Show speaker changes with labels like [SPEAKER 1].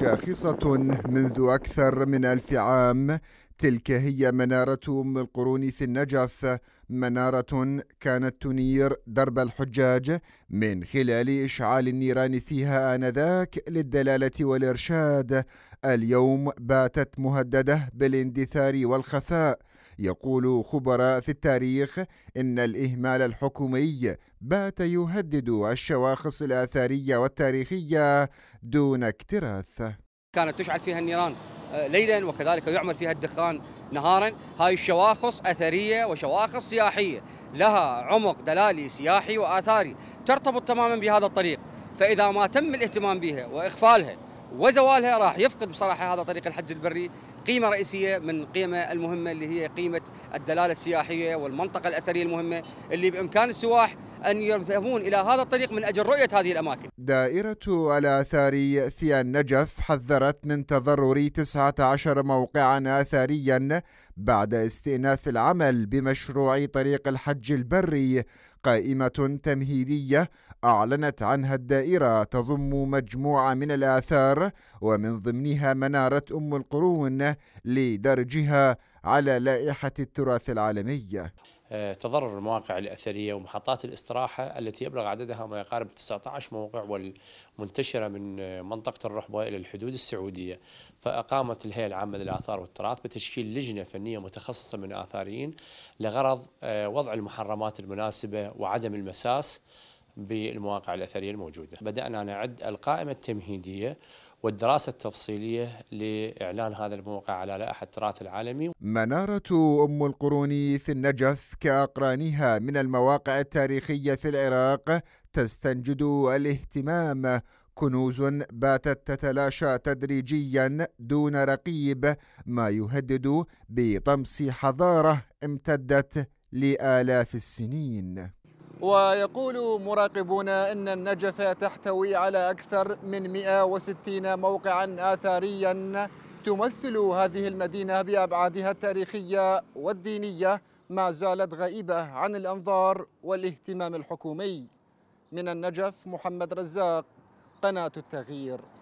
[SPEAKER 1] شاخصة منذ أكثر من ألف عام تلك هي منارة أم القرون في النجف منارة كانت تنير درب الحجاج من خلال إشعال النيران فيها آنذاك للدلالة والإرشاد اليوم باتت مهددة بالاندثار والخفاء يقول خبراء في التاريخ إن الإهمال الحكومي بات يهدد الشواخص الآثارية والتاريخية دون اكتراث
[SPEAKER 2] كانت تشعل فيها النيران آه، ليلا وكذلك يعمل فيها الدخان نهارا هاي الشواخص أثرية وشواخص سياحية لها عمق دلالي سياحي وآثاري ترتبط تماما بهذا الطريق فإذا ما تم الاهتمام بها وإخفالها وزوالها راح يفقد بصراحه هذا طريق الحج البري قيمه رئيسيه من القيمه المهمه اللي هي قيمه الدلاله السياحيه والمنطقه الاثريه المهمه اللي بامكان السواح أن يذهبون إلى هذا الطريق من أجل رؤية هذه الأماكن
[SPEAKER 1] دائرة الآثار في النجف حذرت من تضرر 19 موقعا آثاريا بعد استئناف العمل بمشروع طريق الحج البري قائمة تمهيدية أعلنت عنها الدائرة تضم مجموعة من الآثار ومن ضمنها منارة أم القرون لدرجها على لائحة التراث العالمي
[SPEAKER 3] آه، تضرر المواقع الأثرية ومحطات الاستراحة التي يبلغ عددها ما يقارب 19 موقع والمنتشرة من آه، منطقة الرحبة إلى الحدود السعودية فأقامت الهيئة العامة للآثار والتراث بتشكيل لجنة فنية متخصصة من آثاريين لغرض آه، وضع المحرمات المناسبة وعدم المساس بالمواقع الأثرية الموجودة بدأنا نعد القائمة التمهيدية والدراسة التفصيلية لإعلان هذا الموقع على لائحة التراث العالمي
[SPEAKER 1] منارة أم القرون في النجف كأقرانها من المواقع التاريخية في العراق تستنجد الاهتمام كنوز باتت تتلاشى تدريجيا دون رقيب ما يهدد بطمس حضاره امتدت لالاف السنين
[SPEAKER 4] ويقول مراقبون أن النجف تحتوي على أكثر من 160 موقعا آثاريا تمثل هذه المدينة بأبعادها التاريخية والدينية ما زالت غائبة عن الأنظار والاهتمام الحكومي من النجف محمد رزاق
[SPEAKER 2] قناة التغيير